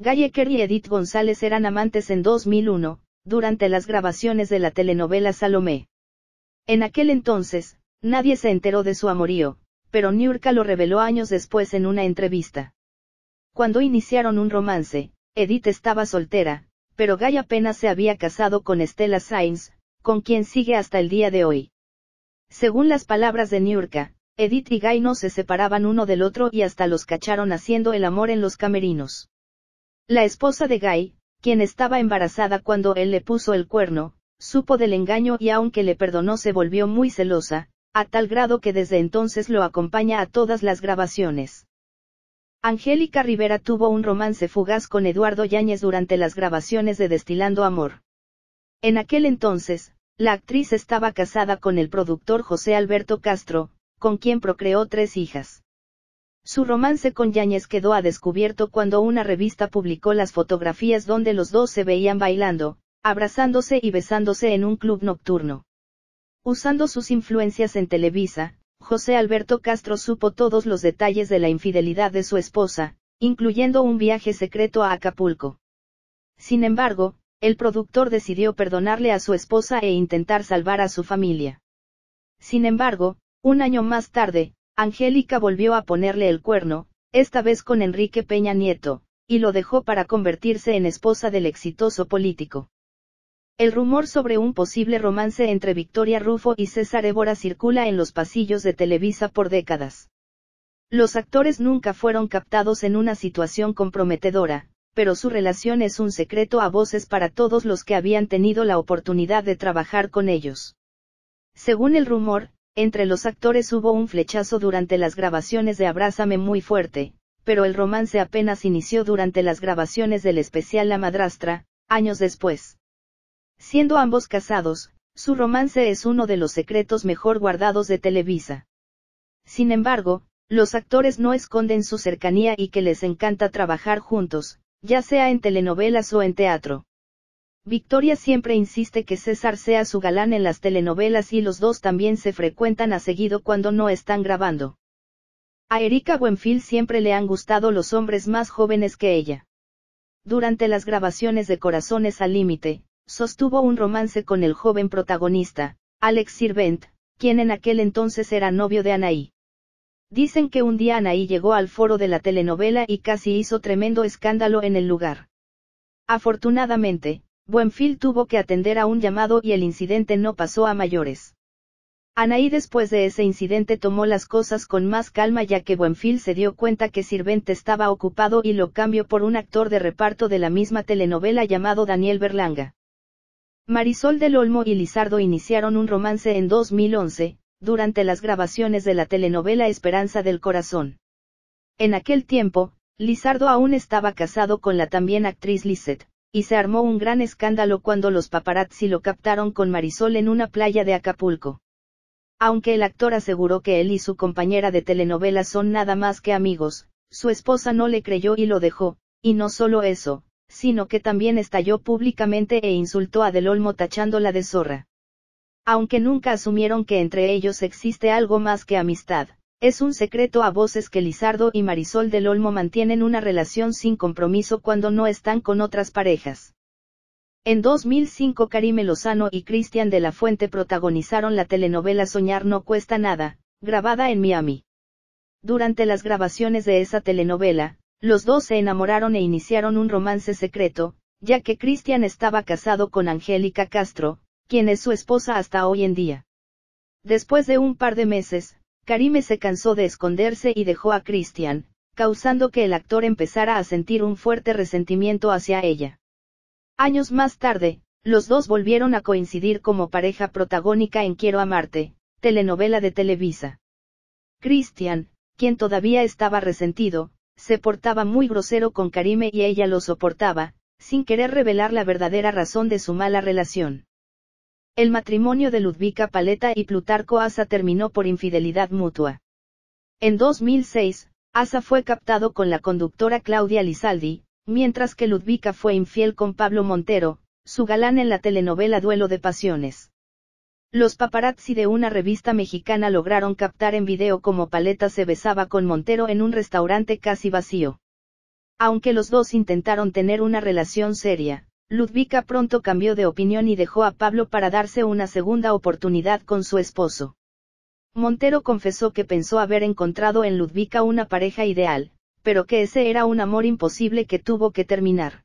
Gallecker y Edith González eran amantes en 2001, durante las grabaciones de la telenovela Salomé. En aquel entonces, nadie se enteró de su amorío, pero Niurka lo reveló años después en una entrevista. Cuando iniciaron un romance, Edith estaba soltera, pero Gay apenas se había casado con Estela Sainz, con quien sigue hasta el día de hoy. Según las palabras de Niurka, Edith y Gay no se separaban uno del otro y hasta los cacharon haciendo el amor en los camerinos. La esposa de Guy, quien estaba embarazada cuando él le puso el cuerno, supo del engaño y aunque le perdonó se volvió muy celosa, a tal grado que desde entonces lo acompaña a todas las grabaciones. Angélica Rivera tuvo un romance fugaz con Eduardo Yáñez durante las grabaciones de Destilando Amor. En aquel entonces, la actriz estaba casada con el productor José Alberto Castro, con quien procreó tres hijas. Su romance con Yáñez quedó a descubierto cuando una revista publicó las fotografías donde los dos se veían bailando, abrazándose y besándose en un club nocturno. Usando sus influencias en Televisa, José Alberto Castro supo todos los detalles de la infidelidad de su esposa, incluyendo un viaje secreto a Acapulco. Sin embargo, el productor decidió perdonarle a su esposa e intentar salvar a su familia. Sin embargo, un año más tarde, Angélica volvió a ponerle el cuerno, esta vez con Enrique Peña Nieto, y lo dejó para convertirse en esposa del exitoso político. El rumor sobre un posible romance entre Victoria Rufo y César Évora circula en los pasillos de Televisa por décadas. Los actores nunca fueron captados en una situación comprometedora, pero su relación es un secreto a voces para todos los que habían tenido la oportunidad de trabajar con ellos. Según el rumor, entre los actores hubo un flechazo durante las grabaciones de Abrázame muy fuerte, pero el romance apenas inició durante las grabaciones del especial La Madrastra, años después. Siendo ambos casados, su romance es uno de los secretos mejor guardados de Televisa. Sin embargo, los actores no esconden su cercanía y que les encanta trabajar juntos, ya sea en telenovelas o en teatro. Victoria siempre insiste que César sea su galán en las telenovelas y los dos también se frecuentan a seguido cuando no están grabando. A Erika Buenfil siempre le han gustado los hombres más jóvenes que ella. Durante las grabaciones de Corazones al Límite, sostuvo un romance con el joven protagonista, Alex Sirvent, quien en aquel entonces era novio de Anaí. Dicen que un día Anaí llegó al foro de la telenovela y casi hizo tremendo escándalo en el lugar. Afortunadamente, Buenfil tuvo que atender a un llamado y el incidente no pasó a mayores. Anaí después de ese incidente tomó las cosas con más calma ya que Buenfil se dio cuenta que Sirvente estaba ocupado y lo cambió por un actor de reparto de la misma telenovela llamado Daniel Berlanga. Marisol del Olmo y Lizardo iniciaron un romance en 2011, durante las grabaciones de la telenovela Esperanza del Corazón. En aquel tiempo, Lizardo aún estaba casado con la también actriz Lisette y se armó un gran escándalo cuando los paparazzi lo captaron con Marisol en una playa de Acapulco. Aunque el actor aseguró que él y su compañera de telenovela son nada más que amigos, su esposa no le creyó y lo dejó, y no solo eso, sino que también estalló públicamente e insultó a Del Olmo tachándola de zorra. Aunque nunca asumieron que entre ellos existe algo más que amistad. Es un secreto a voces que Lizardo y Marisol del Olmo mantienen una relación sin compromiso cuando no están con otras parejas. En 2005 Karime Lozano y Cristian de la Fuente protagonizaron la telenovela Soñar no cuesta nada, grabada en Miami. Durante las grabaciones de esa telenovela, los dos se enamoraron e iniciaron un romance secreto, ya que Cristian estaba casado con Angélica Castro, quien es su esposa hasta hoy en día. Después de un par de meses, Karime se cansó de esconderse y dejó a Christian, causando que el actor empezara a sentir un fuerte resentimiento hacia ella. Años más tarde, los dos volvieron a coincidir como pareja protagónica en Quiero Amarte, telenovela de Televisa. Christian, quien todavía estaba resentido, se portaba muy grosero con Karime y ella lo soportaba, sin querer revelar la verdadera razón de su mala relación. El matrimonio de Ludvika Paleta y Plutarco Asa terminó por infidelidad mutua. En 2006, Asa fue captado con la conductora Claudia Lizaldi, mientras que Ludvika fue infiel con Pablo Montero, su galán en la telenovela Duelo de Pasiones. Los paparazzi de una revista mexicana lograron captar en video cómo Paleta se besaba con Montero en un restaurante casi vacío. Aunque los dos intentaron tener una relación seria, Ludvica pronto cambió de opinión y dejó a Pablo para darse una segunda oportunidad con su esposo. Montero confesó que pensó haber encontrado en Ludvika una pareja ideal, pero que ese era un amor imposible que tuvo que terminar.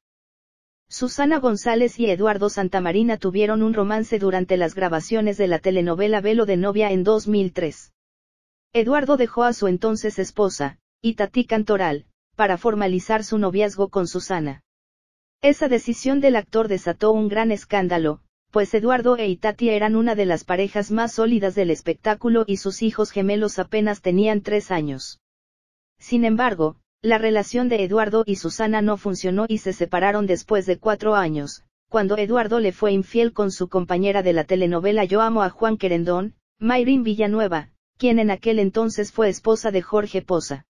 Susana González y Eduardo Santamarina tuvieron un romance durante las grabaciones de la telenovela Velo de Novia en 2003. Eduardo dejó a su entonces esposa, Itatí Cantoral, para formalizar su noviazgo con Susana. Esa decisión del actor desató un gran escándalo, pues Eduardo e Itatia eran una de las parejas más sólidas del espectáculo y sus hijos gemelos apenas tenían tres años. Sin embargo, la relación de Eduardo y Susana no funcionó y se separaron después de cuatro años, cuando Eduardo le fue infiel con su compañera de la telenovela Yo amo a Juan Querendón, Mayrin Villanueva, quien en aquel entonces fue esposa de Jorge Poza.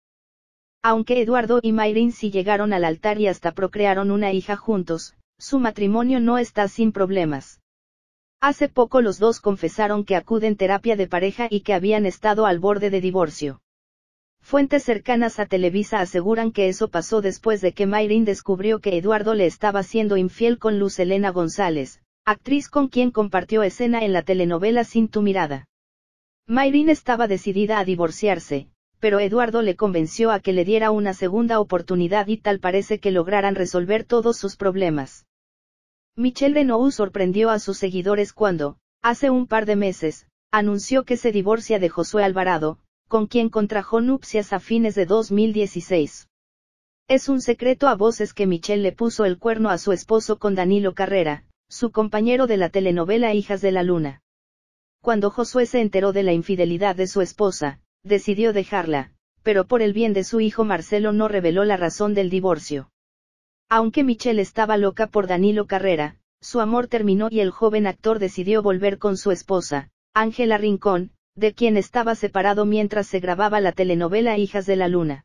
Aunque Eduardo y Mayrin sí llegaron al altar y hasta procrearon una hija juntos, su matrimonio no está sin problemas. Hace poco los dos confesaron que acuden terapia de pareja y que habían estado al borde de divorcio. Fuentes cercanas a Televisa aseguran que eso pasó después de que Mayrin descubrió que Eduardo le estaba siendo infiel con Luz Elena González, actriz con quien compartió escena en la telenovela Sin tu mirada. Mayrin estaba decidida a divorciarse, pero Eduardo le convenció a que le diera una segunda oportunidad y tal parece que lograran resolver todos sus problemas. Michelle Renault sorprendió a sus seguidores cuando, hace un par de meses, anunció que se divorcia de Josué Alvarado, con quien contrajo nupcias a fines de 2016. Es un secreto a voces que Michelle le puso el cuerno a su esposo con Danilo Carrera, su compañero de la telenovela Hijas de la Luna. Cuando Josué se enteró de la infidelidad de su esposa, decidió dejarla, pero por el bien de su hijo Marcelo no reveló la razón del divorcio. Aunque Michelle estaba loca por Danilo Carrera, su amor terminó y el joven actor decidió volver con su esposa, Ángela Rincón, de quien estaba separado mientras se grababa la telenovela Hijas de la Luna.